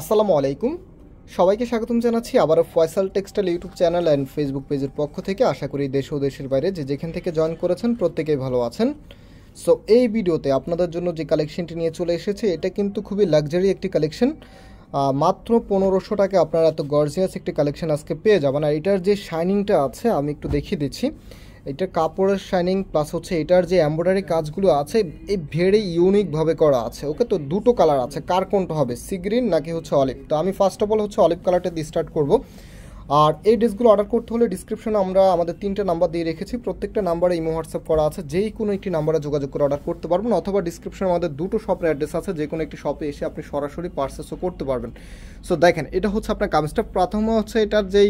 আসসালামু আলাইকুম সবাইকে স্বাগতম জানাচ্ছি আবারও Faisal textile YouTube channel and Facebook পেজের পক্ষ থেকে আশা করি দেশ ও দেশের বাইরে যে যেখান থেকে জয়েন করেছেন প্রত্যেকেই ভালো আছেন সো এই ভিডিওতে আপনাদের জন্য যে কালেকশনটি নিয়ে চলে এসেছে এটা কিন্তু খুবই লাক্সারি একটি কালেকশন মাত্র পনেরোশো টাকা আপনারা এত গর্জিয়াস একটি কালেকশন আজকে পেয়ে যাবেন আর এটার যে শাইনিংটা আছে আমি একটু দেখিয়ে দিচ্ছি এটা কাপড়ের শাইনিং প্লাস হচ্ছে এটার যে এম্ব্রয়ডারি কাজগুলো আছে এই ভেরি ইউনিকভাবে করা আছে ওকে তো দুটো কালার আছে কার কোনটা হবে সি গ্রিন নাকি হচ্ছে অলিভ তো আমি ফার্স্ট অফ অল হচ্ছে অলিভ কালারটা দিয়ে স্টার্ট করবো আর এই ড্রেসগুলো অর্ডার করতে হলে ডিসক্রিপশনে আমরা আমাদের তিনটা নাম্বার দিয়ে রেখেছি প্রত্যেকটা নাম্বারে ইমো হোয়াটসঅ্যাপ করা আছে যেই কোনো একটি নাম্বারে যোগাযোগ করে অর্ডার করতে পারবেন অথবা ডিসক্রিপশনে আমাদের দুটো শপের অ্যাড্রেস আছে যে কোনো একটি শপে এসে আপনি সরাসরি পার্সেসও করতে পারবেন সো দেখেন এটা হচ্ছে আপনার কামিজটা প্রথম হচ্ছে এটার যেই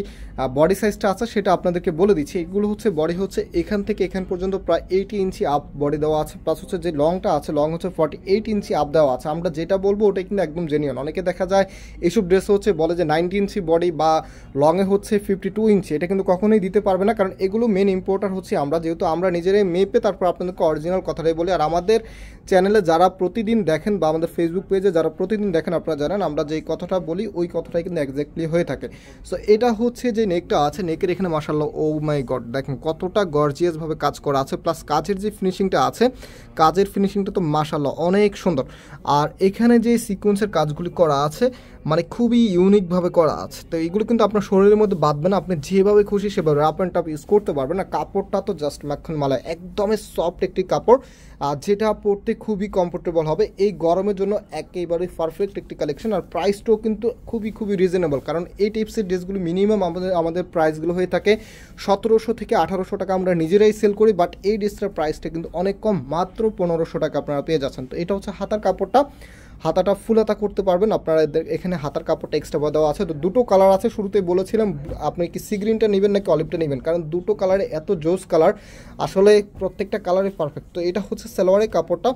বডি সাইজটা আছে সেটা আপনাদেরকে বলে দিচ্ছি এগুলো হচ্ছে বডি হচ্ছে এখান থেকে এখান পর্যন্ত প্রায় এইটি ইঞ্চি আপ বডি দেওয়া আছে প্লাস হচ্ছে যে লংটা আছে লং হচ্ছে ফর্টি এইট ইঞ্চি আপ দেওয়া আছে আমরা যেটা বলবো ওটা কিন্তু একদম জেনিয়ন অনেকে দেখা যায় এসব ড্রেস হচ্ছে বলে যে নাইনটি ইঞ্চি বডি বা লংয়ে হচ্ছে ফিফটি টু ইঞ্চি এটা কিন্তু কখনোই দিতে পারবে না কারণ এগুলো মেন ইম্পোর্টার হচ্ছে আমরা যেহেতু আমরা নিজেরাই মেপে তারপর আপনাদেরকে অরিজিনাল কথাটাই বলি আর আমাদের চ্যানেলে যারা প্রতিদিন দেখেন বা আমাদের ফেসবুক পেজে যারা প্রতিদিন দেখেন আপনারা জানেন আমরা যেই কথাটা বলি ওই কথাটাই কিন্তু একজ্যাক্টলি হয়ে থাকে সো এটা হচ্ছে যে নেকটা আছে নেকের এখানে মাসাল্লা ও oh মাই গড দেখেন কতটা গর্জিয়াসভাবে কাজ করা আছে প্লাস কাজের যে ফিনিশিংটা আছে কাজের ফিনিশিংটা তো মাসাল্লা অনেক সুন্দর আর এখানে যে সিকোয়েন্সের কাজগুলি করা আছে মানে খুবই ইউনিকভাবে করা আছে তো এগুলো কিন্তু আপনার শরীর এগুলোর মধ্যে বাঁধবেন আপনি যেভাবে খুশি সেভাবে রাপ অ্যান্ড টাপ ইউজ করতে পারবেন না কাপড়টা তো জাস্ট মাখন মালা একদমই সফট একটি কাপড় আর যেটা পরতে খুবই কমফোর্টেবল হবে এই গরমের জন্য একেবারে পারফেক্ট একটি কালেকশন আর প্রাইসটাও কিন্তু খুবই খুবই রিজনেবল কারণ এই টিপসের ড্রেসগুলো মিনিমাম আমাদের আমাদের প্রাইসগুলো হয়ে থাকে সতেরোশো থেকে আঠারোশো টাকা আমরা নিজেরাই সেল করি বাট এই ড্রেসটার প্রাইসটা কিন্তু অনেক কম মাত্র পনেরোশো টাকা আপনারা পেয়ে যাচ্ছেন তো এটা হচ্ছে হাতার কাপড়টা হাতাটা ফুল হাতা করতে পারবেন আপনারা এখানে হাতার কাপড়টা এক্সট্রা দেওয়া আছে তো দুটো কালার আছে শুরুতেই বলেছিলাম আপনি কি সি গ্রিনটা নেবেন নাকি অলিভটা নেবেন কারণ দুটো কালারে এত জোস কালার আসলে প্রত্যেকটা কালারে পারফেক্ট তো এটা হচ্ছে সালোয়ারের কাপড়টা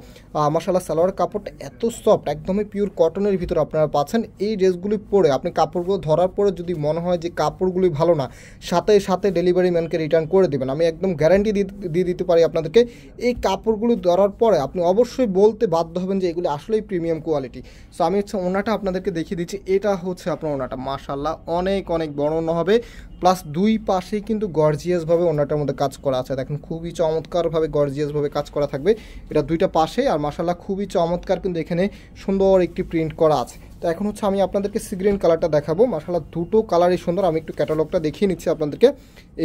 মাসাল্লাহ সালোয়ারের কাপড়টা এত সফট একদমই পিওর কটনের ভিতরে আপনারা পাচ্ছেন এই ড্রেসগুলি পরে আপনি কাপড়গুলো ধরার পরে যদি মনে হয় যে কাপড়গুলি ভালো না সাথে সাথে ডেলিভারি ম্যানকে রিটার্ন করে দেবেন আমি একদম গ্যারান্টি দিয়ে দিতে পারি আপনাদেরকে এই কাপড়গুলো ধরার পরে আপনি অবশ্যই বলতে বাধ্য হবেন যে এগুলি আসলেই প্রিমিয়াম কোয়ালিটি সো আমি হচ্ছে ওনাটা আপনাদেরকে দেখিয়ে দিচ্ছি এটা হচ্ছে আপনার ওনাটা মাশাল্লাহ অনেক অনেক বড় ওনা হবে প্লাস দুই পাশেই কিন্তু গর্জিয়াসভাবে ওনাটার মধ্যে কাজ করা আছে দেখেন খুবই চমৎকারভাবে গর্জিয়াসভাবে কাজ করা থাকবে এটা দুইটা পাশে আর মাশাল্লাহ খুবই চমৎকার কিন্তু এখানে সুন্দর একটি প্রিন্ট করা আছে তো এখন হচ্ছে আমি আপনাদেরকে সিগ্রিন কালারটা দেখাবো মাসালা দুটো কালারই সুন্দর আমি একটু ক্যাটালগটা দেখিয়ে নিচ্ছি আপনাদেরকে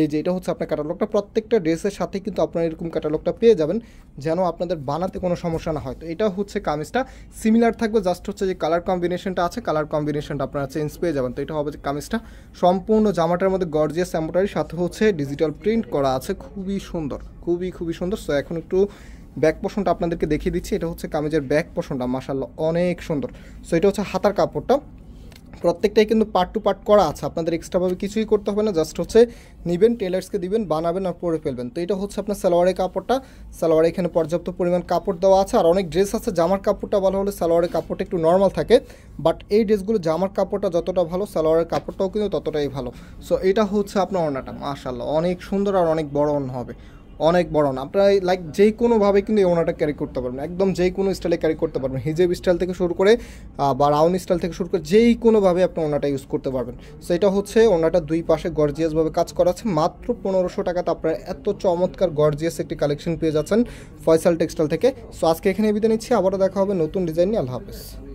এই যে এটা হচ্ছে আপনার ক্যাটালগটা প্রত্যেকটা ড্রেসের সাথে কিন্তু আপনারা এরকম ক্যাটালগটা পেয়ে যাবেন যেন আপনাদের বানাতে কোনো সমস্যা না হয় তো এটা হচ্ছে কামিজটা সিমিলার থাকবে জাস্ট হচ্ছে যে কালার কম্বিনেশনটা আছে কালার কম্বিনেশনটা আপনারা চেঞ্জ পেয়ে যাবেন তো এটা হবে যে কামিজটা সম্পূর্ণ জামাটার মধ্যে গর্জিয়াস এম্বোটারির সাথে হচ্ছে ডিজিটাল প্রিন্ট করা আছে খুবই সুন্দর খুবই খুবই সুন্দর সো এখন একটু ব্যাক পোষণটা আপনাদেরকে দেখিয়ে দিচ্ছি এটা হচ্ছে কামিজের ব্যাক পোষণটা মাসাল্লাহ অনেক সুন্দর সো এটা হচ্ছে হাতার কাপড়টা প্রত্যেকটাই কিন্তু পার্ট টু পার্ট করা আছে আপনাদের এক্সট্রাভাবে কিছুই করতে হবে না জাস্ট হচ্ছে নেবেন টেলার্সকে দিবেন বানাবেন আর পরে ফেলবেন তো এটা হচ্ছে আপনার সালোয়ারের কাপড়টা সালোয়ারে এখানে পর্যাপ্ত পরিমাণ কাপড় দেওয়া আছে আর অনেক ড্রেস আছে জামার কাপড়টা ভালো হলে সালোয়ারের কাপড়টা একটু নর্মাল থাকে বাট এই ড্রেসগুলো জামার কাপড়টা যতটা ভালো সালোয়ারের কাপড়টাও কিন্তু ততটাই ভালো সো এটা হচ্ছে আপনার অন্যটা মাশাল্লাহ অনেক সুন্দর আর অনেক বড় অন্য হবে অনেক বড় না আপনার লাইক যে কোনোভাবে কিন্তু এই ওনাটা ক্যারি করতে পারবেন একদম যে কোনো স্টাইলে ক্যারি করতে পারবেন হিজেব স্টাইল থেকে শুরু করে বা রাউন্ড স্টাইল থেকে শুরু করে যেই কোনোভাবে আপনি ওনাটা ইউজ করতে পারবেন সো এটা হচ্ছে ওনাটা দুই পাশে গর্জিয়াসভাবে কাজ করা আছে মাত্র পনেরোশো টাকাতে আপনারা এত চমৎকার গর্জিয়াস একটি কালেকশন পেয়ে যাচ্ছেন ফয়সাল টেক্সটাইল থেকে সো আজকে এখানে বিদায় নিচ্ছি আবারও দেখা হবে নতুন ডিজাইন নিয়ে আল্লাহ হাফেজ